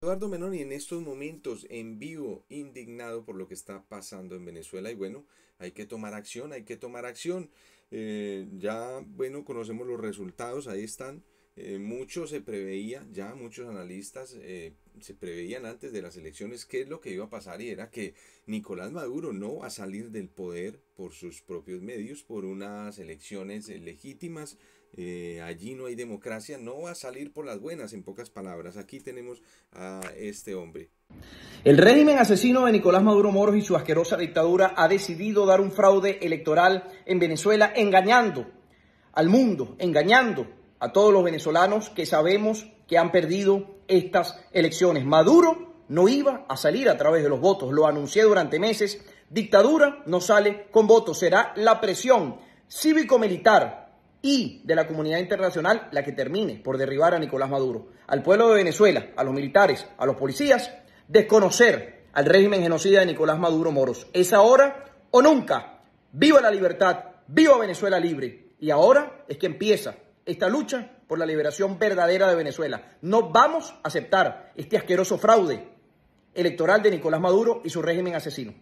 Eduardo Menoni en estos momentos en vivo, indignado por lo que está pasando en Venezuela y bueno, hay que tomar acción, hay que tomar acción. Eh, ya, bueno, conocemos los resultados, ahí están. Eh, mucho se preveía, ya muchos analistas eh, se preveían antes de las elecciones qué es lo que iba a pasar y era que Nicolás Maduro no va a salir del poder por sus propios medios, por unas elecciones eh, legítimas. allí no hay democracia, no va a salir por las buenas, en pocas palabras. Aquí tenemos a este hombre. El régimen asesino de Nicolás Maduro Moros y su asquerosa dictadura ha decidido dar un fraude electoral en Venezuela engañando al mundo, engañando a todos los venezolanos que sabemos que han perdido estas elecciones. Maduro no iba a salir a través de los votos, lo anuncié durante meses. Dictadura no sale con votos, será la presión cívico-militar y de la comunidad internacional la que termine por derribar a Nicolás Maduro. Al pueblo de Venezuela, a los militares, a los policías, desconocer al régimen genocida de Nicolás Maduro Moros. Es ahora o nunca. Viva la libertad, viva Venezuela libre. Y ahora es que empieza esta lucha por la liberación verdadera de Venezuela. No vamos a aceptar este asqueroso fraude electoral de Nicolás Maduro y su régimen asesino.